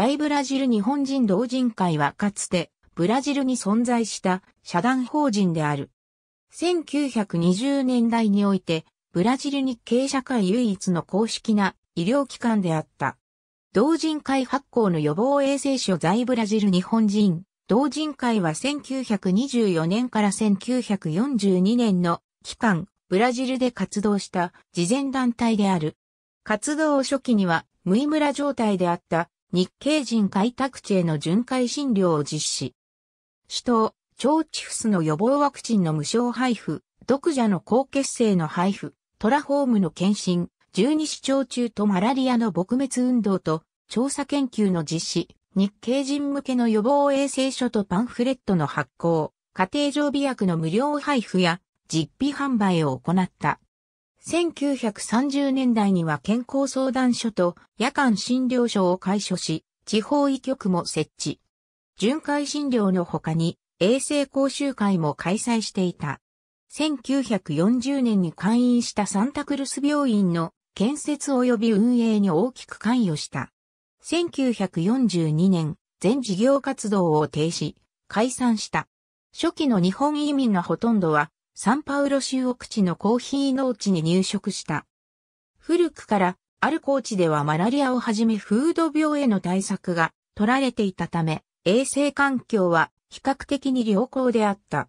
在ブラジル日本人同人会はかつてブラジルに存在した社団法人である。1920年代において、ブラジル日系社会唯一の公式な医療機関であった。同人会発行の予防衛生所在ブラジル日本人。同人会は1924年から1942年の期間、ブラジルで活動した慈善団体である。活動初期には、無意村状態であった日系人開拓地への巡回診療を実施。首都、腸チフスの予防ワクチンの無償配布、毒蛇の高血清の配布、トラホームの検診、十二指腸中とマラリアの撲滅運動と調査研究の実施、日系人向けの予防衛生書とパンフレットの発行、家庭常備薬の無料配布や実費販売を行った。1930年代には健康相談所と夜間診療所を開所し、地方医局も設置。巡回診療の他に、衛生講習会も開催していた。1940年に会員したサンタクルス病院の建設及び運営に大きく関与した。1942年、全事業活動を停止、解散した。初期の日本移民のほとんどはサンパウロ州奥地のコーヒー農地に入植した。古くから、ある高地ではマラリアをはじめフード病への対策が取られていたため、衛生環境は比較的に良好であった。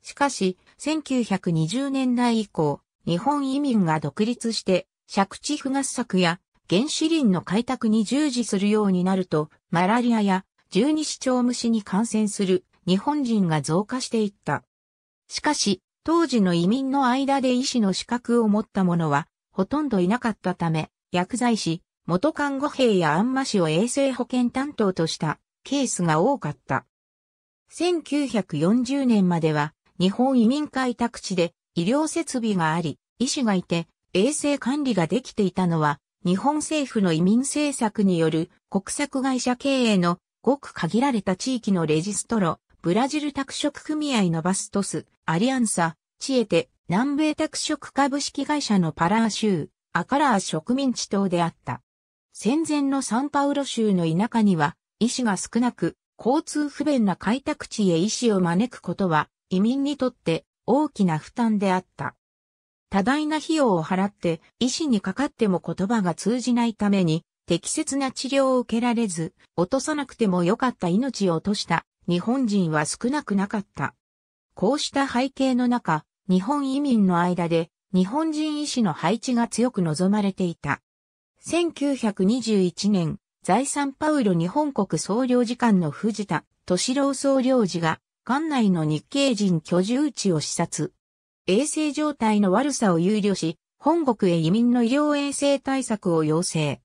しかし、1920年代以降、日本移民が独立して、借地不合作や原子林の開拓に従事するようになると、マラリアや十二指腸虫に感染する日本人が増加していった。しかし、当時の移民の間で医師の資格を持った者は、ほとんどいなかったため、薬剤師、元看護兵や安ま師を衛生保健担当としたケースが多かった。1940年までは日本移民開拓地で医療設備があり、医師がいて衛生管理ができていたのは日本政府の移民政策による国策会社経営のごく限られた地域のレジストロ、ブラジル拓殖組合のバストス、アリアンサ、チエテ、南米拓殖株式会社のパラー州、アカラー植民地等であった。戦前のサンパウロ州の田舎には、医師が少なく、交通不便な開拓地へ医師を招くことは、移民にとって大きな負担であった。多大な費用を払って、医師にかかっても言葉が通じないために、適切な治療を受けられず、落とさなくてもよかった命を落とした日本人は少なくなかった。こうした背景の中、日本移民の間で日本人医師の配置が強く望まれていた。1921年、在産パウロ日本国総領事館の藤田敏郎総領事が、館内の日系人居住地を視察。衛生状態の悪さを憂慮し、本国へ移民の医療衛生対策を要請。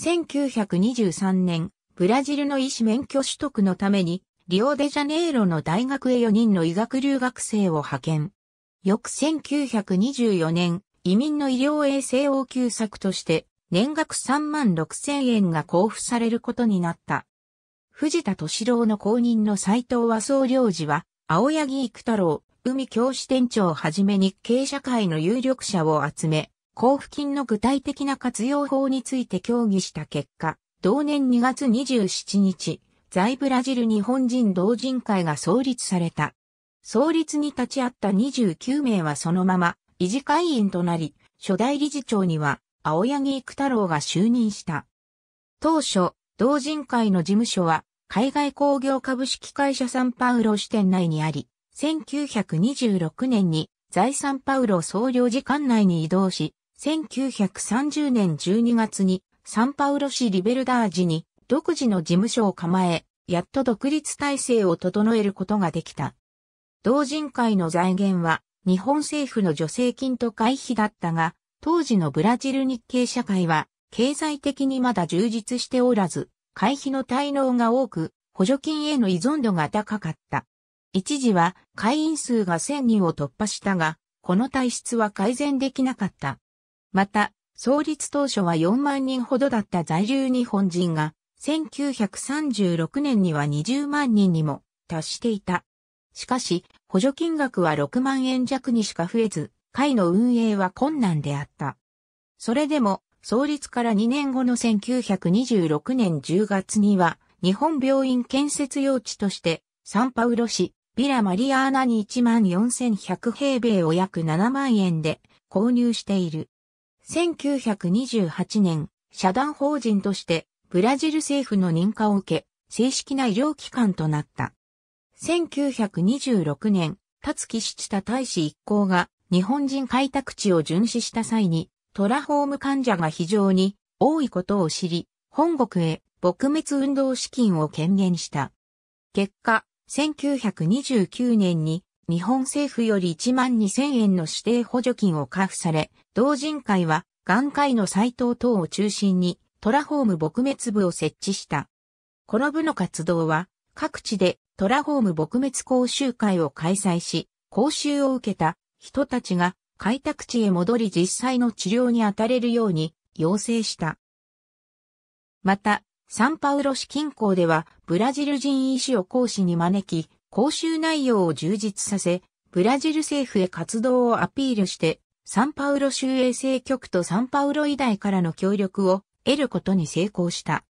1923年、ブラジルの医師免許取得のために、リオデジャネイロの大学へ4人の医学留学生を派遣。翌1924年、移民の医療衛生応急策として、年額3万6千円が交付されることになった。藤田敏郎の後任の斎藤和総領事は、青柳育太郎、海教師店長をはじめ日営社会の有力者を集め、交付金の具体的な活用法について協議した結果、同年2月27日、在ブラジル日本人同人会が創立された。創立に立ち会った29名はそのまま、理事会員となり、初代理事長には、青柳育太郎が就任した。当初、同人会の事務所は、海外工業株式会社サンパウロ支店内にあり、1926年に在サンパウロ総領事館内に移動し、1930年12月にサンパウロ市リベルダージに独自の事務所を構え、やっと独立体制を整えることができた。同人会の財源は日本政府の助成金と会費だったが、当時のブラジル日系社会は経済的にまだ充実しておらず、会費の滞納が多く、補助金への依存度が高かった。一時は会員数が1000人を突破したが、この体質は改善できなかった。また、創立当初は4万人ほどだった在留日本人が1936年には20万人にも達していた。しかし、補助金額は6万円弱にしか増えず、会の運営は困難であった。それでも、創立から2年後の1926年10月には、日本病院建設用地として、サンパウロ市、ビラマリアーナに14,100平米を約7万円で購入している。1928年、社団法人としてブラジル政府の認可を受け、正式な医療機関となった。1926年、辰木七田大使一行が日本人開拓地を巡視した際に、トラホーム患者が非常に多いことを知り、本国へ撲滅運動資金を権限した。結果、1929年に日本政府より1万2000円の指定補助金を交付され、同人会は眼科医の斎藤等を中心にトラホーム撲滅部を設置した。この部の活動は、各地でトラホーム撲滅講習会を開催し、講習を受けた人たちが開拓地へ戻り実際の治療に当たれるように要請した。また、サンパウロ市近郊ではブラジル人医師を講師に招き、講習内容を充実させ、ブラジル政府へ活動をアピールして、サンパウロ州衛生局とサンパウロ医大からの協力を得ることに成功した。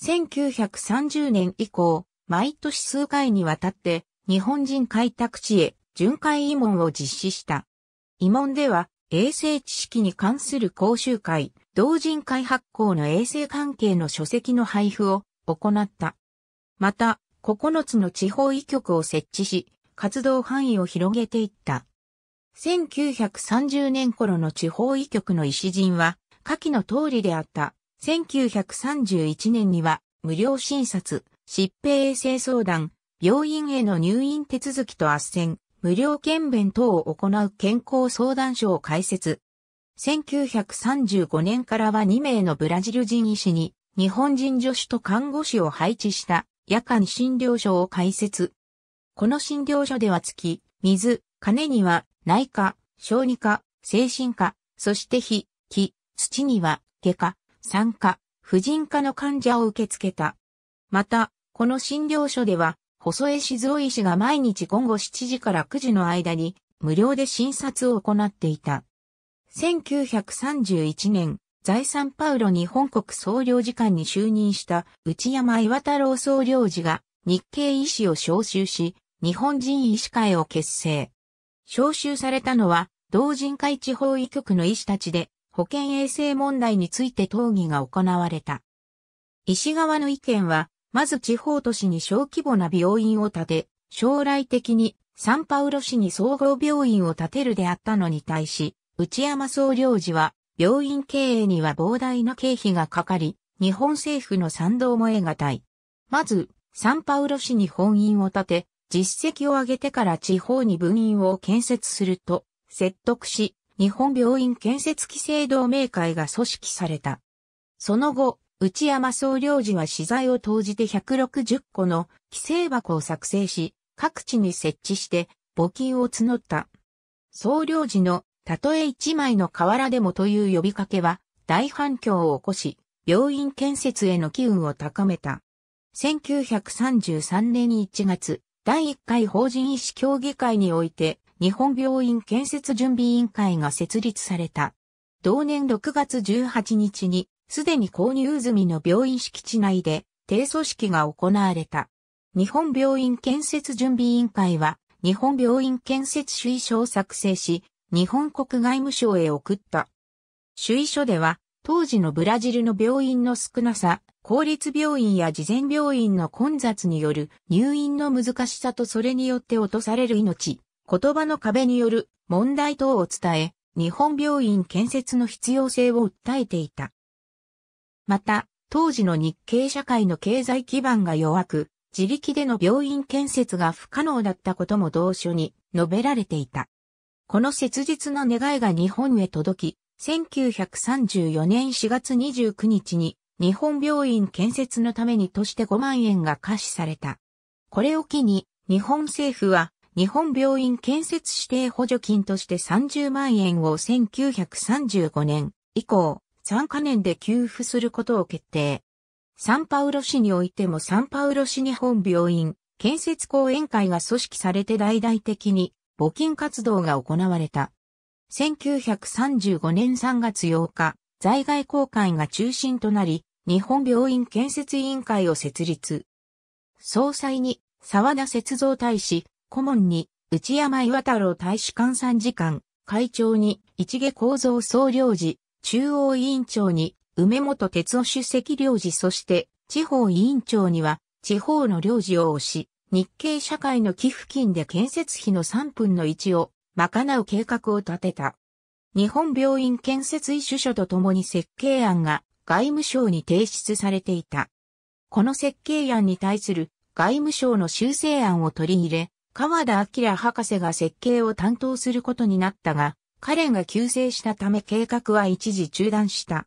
1930年以降、毎年数回にわたって日本人開拓地へ巡回慰問を実施した。慰問では衛生知識に関する講習会、同人会発行の衛生関係の書籍の配布を行った。また、9つの地方医局を設置し、活動範囲を広げていった。1930年頃の地方医局の石人は、下記の通りであった1931年には、無料診察、疾病衛生相談、病院への入院手続きと圧旋、無料検便等を行う健康相談所を開設。1935年からは2名のブラジル人医師に、日本人助手と看護師を配置した夜間診療所を開設。この診療所では月、水、金には内科、小児科、精神科、そして火、木、土には外科、産科、婦人科の患者を受け付けた。また、この診療所では、細江静夫医師が毎日午後7時から9時の間に、無料で診察を行っていた。1931年、在産パウロに本国総領事館に就任した内山岩太郎総領事が日系医師を招集し、日本人医師会を結成。招集されたのは、同人会地方医局の医師たちで、保健衛生問題について討議が行われた。石川の意見は、まず地方都市に小規模な病院を建て、将来的にサンパウロ市に総合病院を建てるであったのに対し、内山総領事は、病院経営には膨大な経費がかかり、日本政府の賛同も得難い。まず、サンパウロ市に本院を建て、実績を上げてから地方に分院を建設すると、説得し、日本病院建設規制同盟会が組織された。その後、内山総領事は資材を投じて160個の規制箱を作成し、各地に設置して募金を募った。総領事のたとえ一枚の瓦でもという呼びかけは大反響を起こし、病院建設への機運を高めた。1933年1月、第1回法人医師協議会において、日本病院建設準備委員会が設立された。同年6月18日に、すでに購入済みの病院敷地内で、提訴式が行われた。日本病院建設準備委員会は、日本病院建設主意書を作成し、日本国外務省へ送った。主意書では、当時のブラジルの病院の少なさ、公立病院や事前病院の混雑による入院の難しさとそれによって落とされる命、言葉の壁による問題等を伝え、日本病院建設の必要性を訴えていた。また、当時の日系社会の経済基盤が弱く、自力での病院建設が不可能だったことも同書に述べられていた。この切実な願いが日本へ届き、1934年4月29日に日本病院建設のためにとして5万円が貸しされた。これを機に日本政府は日本病院建設指定補助金として30万円を1935年以降、3カ年で給付することを決定。サンパウロ市においてもサンパウロ市日本病院建設講演会が組織されて大々的に募金活動が行われた。1935年3月8日、在外公会が中心となり、日本病院建設委員会を設立。総裁に沢田雪造大使、顧問に内山岩太郎大使館参事官、会長に市毛構造総領事、中央委員長に梅本哲夫主席領事そして地方委員長には地方の領事を推し、日系社会の寄付金で建設費の3分の1を賄う計画を立てた。日本病院建設医主書とともに設計案が外務省に提出されていた。この設計案に対する外務省の修正案を取り入れ、川田明博士が設計を担当することになったが、彼が急性したため計画は一時中断した。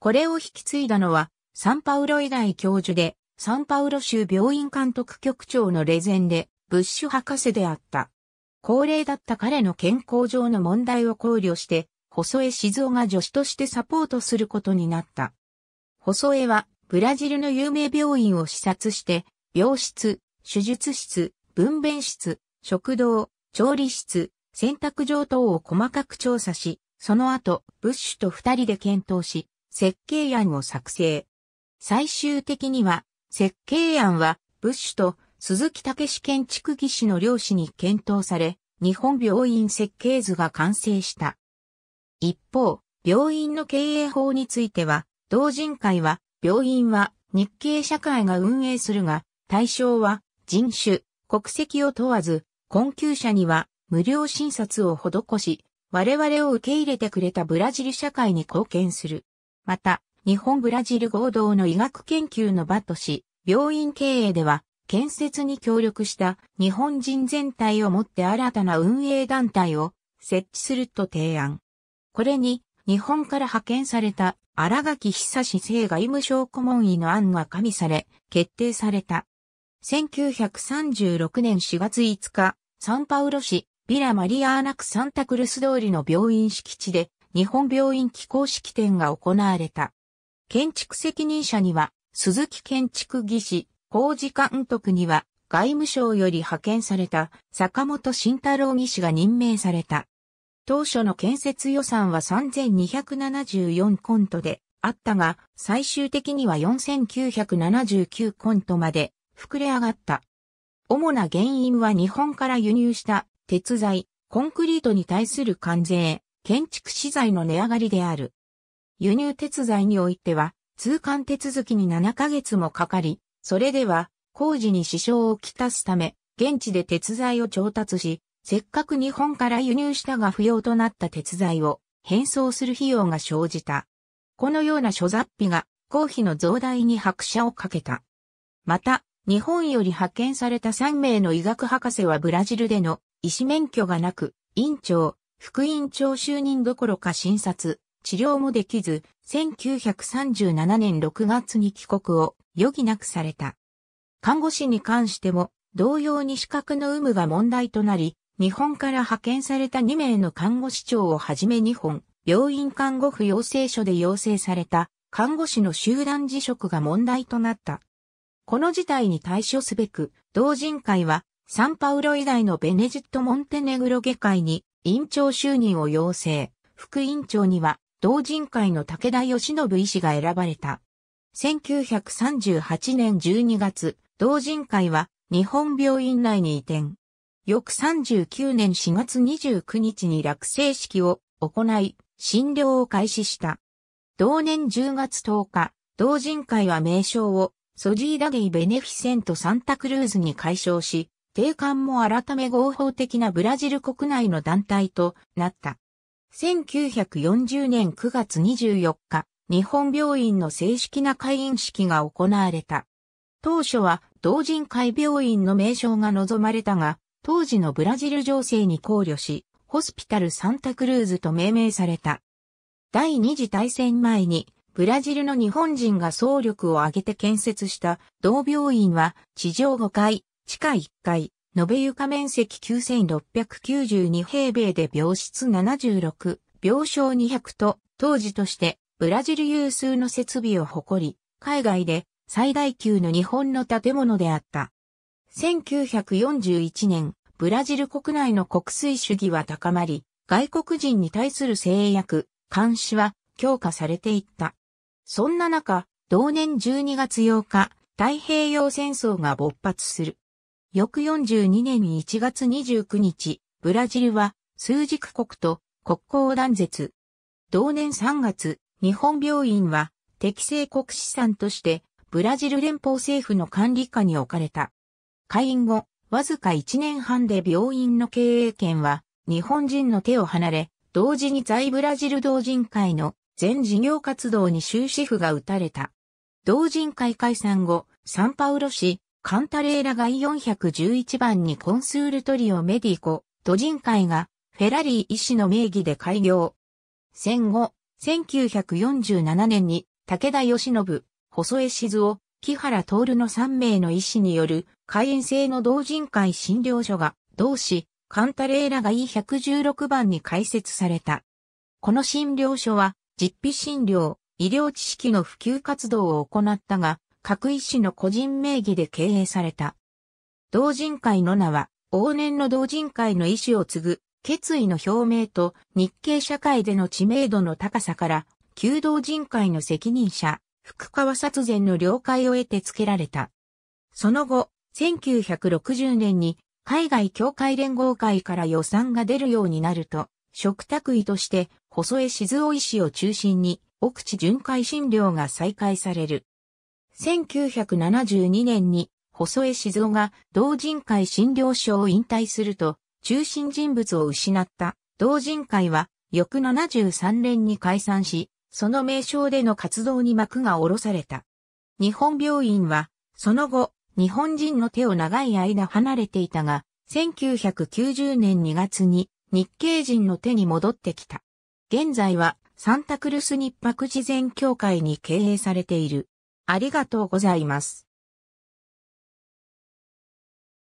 これを引き継いだのは、サンパウロ以外教授で、サンパウロ州病院監督局長のレゼンで、ブッシュ博士であった。高齢だった彼の健康上の問題を考慮して、細江静夫が助手としてサポートすることになった。細江は、ブラジルの有名病院を視察して、病室、手術室、分娩室、食堂、調理室、洗濯場等を細かく調査し、その後、ブッシュと二人で検討し、設計案を作成。最終的には、設計案は、ブッシュと鈴木武史建築技師の両氏に検討され、日本病院設計図が完成した。一方、病院の経営法については、同人会は、病院は日系社会が運営するが、対象は人種、国籍を問わず、困窮者には無料診察を施し、我々を受け入れてくれたブラジル社会に貢献する。また、日本ブラジル合同の医学研究の場とし、病院経営では、建設に協力した日本人全体をもって新たな運営団体を設置すると提案。これに、日本から派遣された荒垣久志正外務省顧問医の案が加味され、決定された。1936年4月5日、サンパウロ市、ビラ・マリアーナク・サンタクルス通りの病院敷地で、日本病院機構式典が行われた。建築責任者には、鈴木建築技師、工事監督には、外務省より派遣された坂本慎太郎技師が任命された。当初の建設予算は3274コントであったが、最終的には4979コントまで膨れ上がった。主な原因は日本から輸入した鉄材、コンクリートに対する関税、建築資材の値上がりである。輸入鉄材においては、通関手続きに7ヶ月もかかり、それでは工事に支障をきたすため、現地で鉄材を調達し、せっかく日本から輸入したが不要となった鉄材を変装する費用が生じた。このような諸雑費が公費の増大に拍車をかけた。また、日本より派遣された3名の医学博士はブラジルでの医師免許がなく、院長、副院長就任どころか診察、治療もできず、1937年6月に帰国を余儀なくされた。看護師に関しても、同様に資格の有無が問題となり、日本から派遣された2名の看護師長をはじめ2本、病院看護婦養成所で養成された看護師の集団辞職が問題となった。この事態に対処すべく、同人会は、サンパウロ以来のベネジット・モンテネグロ下会に、委員長就任を要請。副委員長には、同人会の武田義信医師が選ばれた。1938年12月、同人会は、日本病院内に移転。翌39年4月29日に落成式を行い、診療を開始した。同年10月10日、同人会は名称をソジーダディ・ベネフィセント・サンタクルーズに解消し、定款も改め合法的なブラジル国内の団体となった。1940年9月24日、日本病院の正式な会員式が行われた。当初は同人会病院の名称が望まれたが、当時のブラジル情勢に考慮し、ホスピタルサンタクルーズと命名された。第二次大戦前にブラジルの日本人が総力を挙げて建設した同病院は地上5階、地下1階、延べ床面積9692平米で病室76、病床200と当時としてブラジル有数の設備を誇り、海外で最大級の日本の建物であった。1941年、ブラジル国内の国粋主義は高まり、外国人に対する制約、監視は強化されていった。そんな中、同年12月8日、太平洋戦争が勃発する。翌42年1月29日、ブラジルは数軸国と国交断絶。同年3月、日本病院は適正国資産としてブラジル連邦政府の管理下に置かれた。会員後、わずか1年半で病院の経営権は日本人の手を離れ、同時に在ブラジル同人会の全事業活動に終止符が打たれた。同人会解散後、サンパウロ市、カンタレーラ街411番にコンスールトリオメディコ、都人会がフェラリー医師の名義で開業。戦後、1947年に武田義信、細江静夫、木原徹の3名の医師による会員制の同人会診療所が同市カンタレーラ街116番に開設された。この診療所は実費診療、医療知識の普及活動を行ったが、各医師の個人名義で経営された。同人会の名は、往年の同人会の意思を継ぐ、決意の表明と日系社会での知名度の高さから、旧同人会の責任者、福川殺前の了解を得て付けられた。その後、1960年に海外協会連合会から予算が出るようになると、食卓医として細江静夫医師を中心に、奥地巡回診療が再開される。1972年に、細江静夫が同人会診療所を引退すると、中心人物を失った同人会は、翌73年に解散し、その名称での活動に幕が下ろされた。日本病院は、その後、日本人の手を長い間離れていたが、1990年2月に日系人の手に戻ってきた。現在はサンタクルス日白事前協会に経営されている。ありがとうございます。